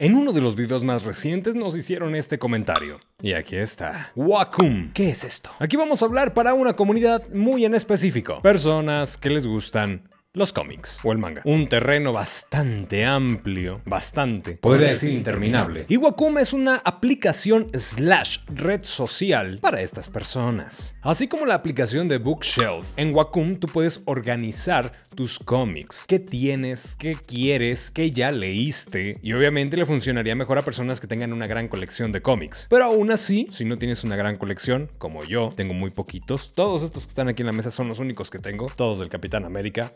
En uno de los videos más recientes nos hicieron este comentario. Y aquí está. Wacom. ¿Qué es esto? Aquí vamos a hablar para una comunidad muy en específico. Personas que les gustan los cómics o el manga. Un terreno bastante amplio, bastante, podría decir interminable. Y Wacom es una aplicación slash red social para estas personas. Así como la aplicación de Bookshelf, en Wacom tú puedes organizar tus cómics, qué tienes, qué quieres, qué ya leíste y obviamente le funcionaría mejor a personas que tengan una gran colección de cómics. Pero aún así, si no tienes una gran colección, como yo, tengo muy poquitos, todos estos que están aquí en la mesa son los únicos que tengo, todos del Capitán América,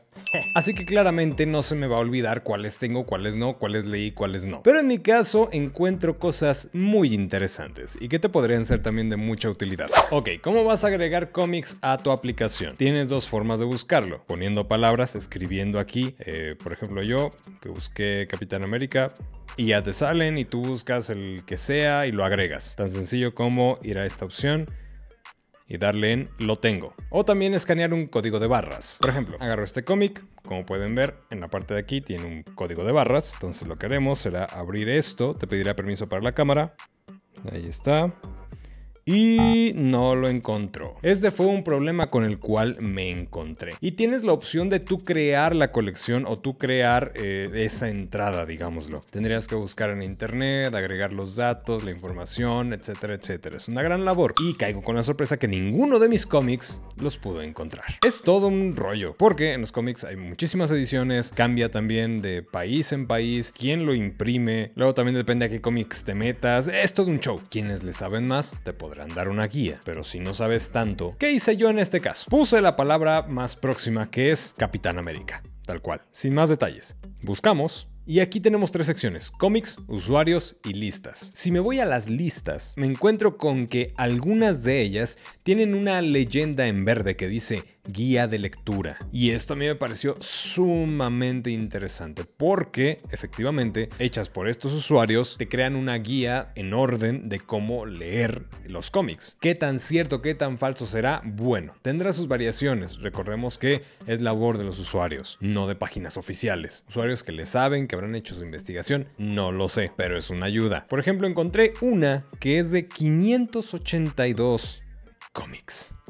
Así que claramente no se me va a olvidar cuáles tengo, cuáles no, cuáles leí, cuáles no. Pero en mi caso encuentro cosas muy interesantes y que te podrían ser también de mucha utilidad. Ok, ¿cómo vas a agregar cómics a tu aplicación? Tienes dos formas de buscarlo, poniendo palabras, escribiendo aquí, eh, por ejemplo yo que busqué Capitán América y ya te salen y tú buscas el que sea y lo agregas. Tan sencillo como ir a esta opción y darle en lo tengo. O también escanear un código de barras. Por ejemplo, agarro este cómic, como pueden ver, en la parte de aquí tiene un código de barras, entonces lo que haremos será abrir esto, te pedirá permiso para la cámara, ahí está, y no lo encontró. Este fue un problema con el cual me encontré. Y tienes la opción de tú crear la colección o tú crear eh, esa entrada, digámoslo. Tendrías que buscar en internet, agregar los datos, la información, etcétera, etcétera. Es una gran labor. Y caigo con la sorpresa que ninguno de mis cómics los pudo encontrar. Es todo un rollo, porque en los cómics hay muchísimas ediciones, cambia también de país en país, quién lo imprime, luego también depende a qué cómics te metas. Es todo un show. Quienes le saben más, te podrán andar dar una guía, pero si no sabes tanto, ¿qué hice yo en este caso? Puse la palabra más próxima que es Capitán América, tal cual, sin más detalles. Buscamos y aquí tenemos tres secciones, cómics, usuarios y listas. Si me voy a las listas, me encuentro con que algunas de ellas tienen una leyenda en verde que dice guía de lectura. Y esto a mí me pareció sumamente interesante porque efectivamente, hechas por estos usuarios, te crean una guía en orden de cómo leer los cómics. ¿Qué tan cierto, qué tan falso será? Bueno, tendrá sus variaciones. Recordemos que es labor de los usuarios, no de páginas oficiales. Usuarios que le saben, que habrán hecho su investigación, no lo sé, pero es una ayuda. Por ejemplo, encontré una que es de 582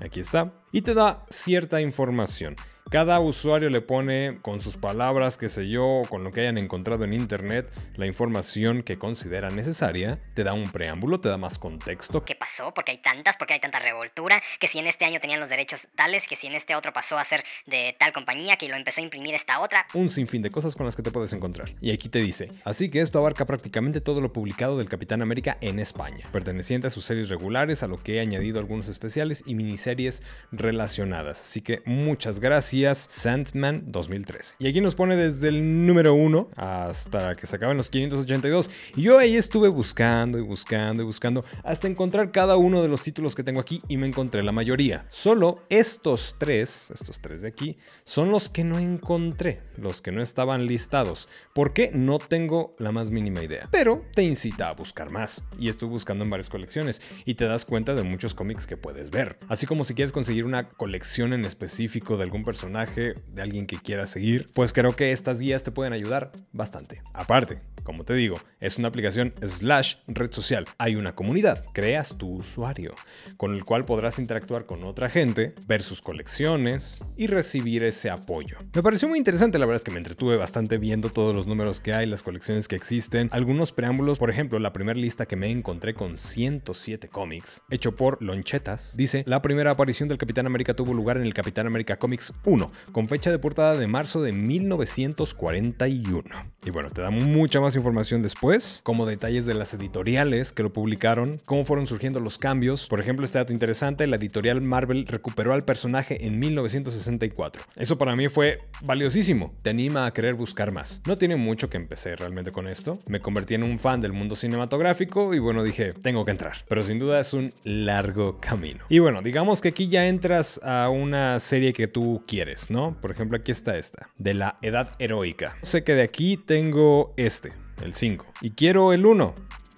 Aquí está. Y te da cierta información. Cada usuario le pone con sus palabras, qué sé yo, con lo que hayan encontrado en internet, la información que considera necesaria, te da un preámbulo, te da más contexto. ¿Qué pasó? porque hay tantas? porque hay tanta revoltura? Que si en este año tenían los derechos tales, que si en este otro pasó a ser de tal compañía, que lo empezó a imprimir esta otra. Un sinfín de cosas con las que te puedes encontrar. Y aquí te dice, así que esto abarca prácticamente todo lo publicado del Capitán América en España, perteneciente a sus series regulares, a lo que he añadido algunos especiales y miniseries relacionadas. Así que muchas gracias Sandman 2003. Y aquí nos pone desde el número 1 hasta que se acaban los 582. Y yo ahí estuve buscando y buscando y buscando hasta encontrar cada uno de los títulos que tengo aquí y me encontré la mayoría. Solo estos tres, estos tres de aquí, son los que no encontré, los que no estaban listados. porque No tengo la más mínima idea. Pero te incita a buscar más. Y estuve buscando en varias colecciones y te das cuenta de muchos cómics que puedes ver. Así como si quieres conseguir una colección en específico de algún personaje de alguien que quiera seguir, pues creo que estas guías te pueden ayudar bastante. Aparte, como te digo, es una aplicación slash red social. Hay una comunidad, creas tu usuario, con el cual podrás interactuar con otra gente, ver sus colecciones y recibir ese apoyo. Me pareció muy interesante, la verdad es que me entretuve bastante viendo todos los números que hay, las colecciones que existen, algunos preámbulos, por ejemplo, la primera lista que me encontré con 107 cómics, hecho por Lonchetas, dice, la primera aparición del Capitán América tuvo lugar en el Capitán América Comics 1 con fecha de portada de marzo de 1941. Y bueno, te da mucha más información después, como detalles de las editoriales que lo publicaron, cómo fueron surgiendo los cambios. Por ejemplo, este dato interesante, la editorial Marvel recuperó al personaje en 1964. Eso para mí fue valiosísimo, te anima a querer buscar más. No tiene mucho que empecé realmente con esto, me convertí en un fan del mundo cinematográfico y bueno, dije, tengo que entrar. Pero sin duda es un largo camino. Y bueno, digamos que aquí ya entras a una serie que tú quieres ¿no? Por ejemplo, aquí está esta, de la edad heroica. Sé que de aquí tengo este, el 5. Y quiero el 1.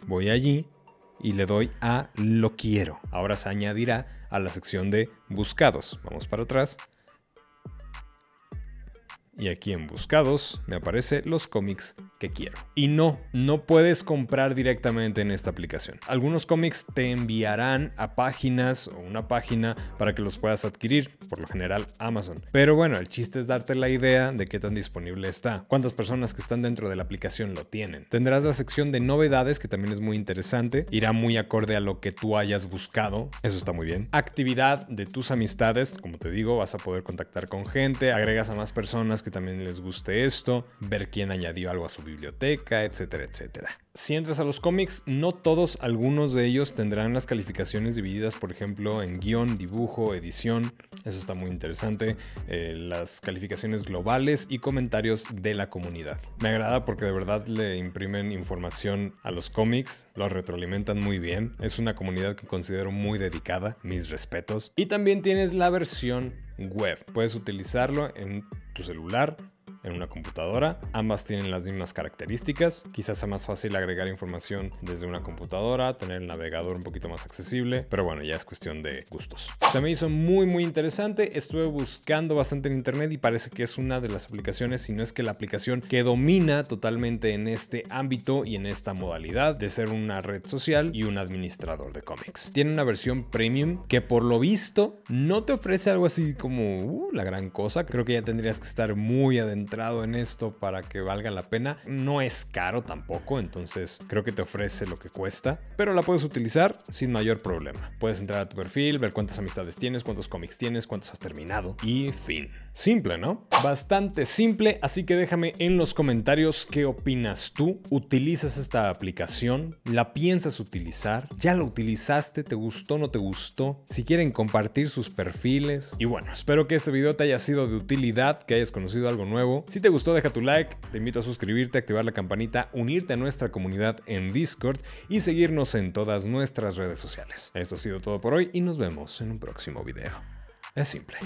Voy allí y le doy a lo quiero. Ahora se añadirá a la sección de buscados. Vamos para atrás y aquí en Buscados me aparece los cómics que quiero. Y no, no puedes comprar directamente en esta aplicación. Algunos cómics te enviarán a páginas o una página para que los puedas adquirir, por lo general Amazon. Pero bueno, el chiste es darte la idea de qué tan disponible está, cuántas personas que están dentro de la aplicación lo tienen. Tendrás la sección de novedades que también es muy interesante, irá muy acorde a lo que tú hayas buscado, eso está muy bien. Actividad de tus amistades, como te digo, vas a poder contactar con gente, agregas a más personas que también les guste esto, ver quién añadió algo a su biblioteca, etcétera, etcétera. Si entras a los cómics, no todos, algunos de ellos tendrán las calificaciones divididas, por ejemplo, en guión, dibujo, edición, eso está muy interesante, eh, las calificaciones globales y comentarios de la comunidad. Me agrada porque de verdad le imprimen información a los cómics, los retroalimentan muy bien, es una comunidad que considero muy dedicada, mis respetos. Y también tienes la versión web, puedes utilizarlo en celular en una computadora. Ambas tienen las mismas características. Quizás sea más fácil agregar información desde una computadora, tener el navegador un poquito más accesible, pero bueno, ya es cuestión de gustos. Se me hizo muy muy interesante, estuve buscando bastante en internet y parece que es una de las aplicaciones, si no es que la aplicación que domina totalmente en este ámbito y en esta modalidad de ser una red social y un administrador de cómics. Tiene una versión premium que por lo visto no te ofrece algo así como uh, la gran cosa, creo que ya tendrías que estar muy adentro entrado en esto para que valga la pena. No es caro tampoco, entonces creo que te ofrece lo que cuesta, pero la puedes utilizar sin mayor problema. Puedes entrar a tu perfil, ver cuántas amistades tienes, cuántos cómics tienes, cuántos has terminado y fin. Simple, ¿no? Bastante simple, así que déjame en los comentarios qué opinas tú. ¿Utilizas esta aplicación? ¿La piensas utilizar? ¿Ya la utilizaste? ¿Te gustó? ¿No te gustó? Si quieren compartir sus perfiles. Y bueno, espero que este video te haya sido de utilidad, que hayas conocido algo nuevo si te gustó, deja tu like, te invito a suscribirte, activar la campanita, unirte a nuestra comunidad en Discord y seguirnos en todas nuestras redes sociales. Esto ha sido todo por hoy y nos vemos en un próximo video. Es simple.